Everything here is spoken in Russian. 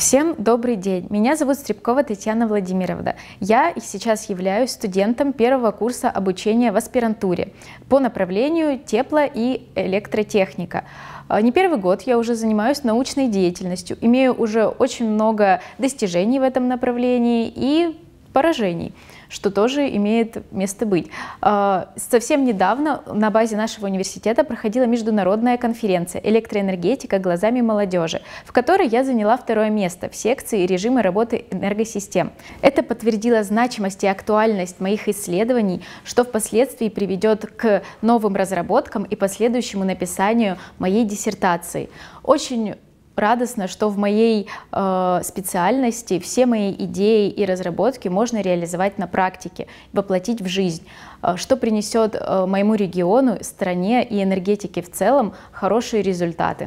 Всем добрый день! Меня зовут Стребкова Татьяна Владимировна. Я сейчас являюсь студентом первого курса обучения в аспирантуре по направлению тепло- и электротехника. А, не первый год я уже занимаюсь научной деятельностью, имею уже очень много достижений в этом направлении и поражений, что тоже имеет место быть. А, совсем недавно на базе нашего университета проходила международная конференция «Электроэнергетика глазами молодежи», в которой я заняла второе место в секции режимы работы энергосистем. Это подтвердило значимость и актуальность моих исследований, что впоследствии приведет к новым разработкам и последующему написанию моей диссертации. Очень радостно, что в моей э, специальности все мои идеи и разработки можно реализовать на практике, воплотить в жизнь, э, что принесет э, моему региону, стране и энергетике в целом хорошие результаты.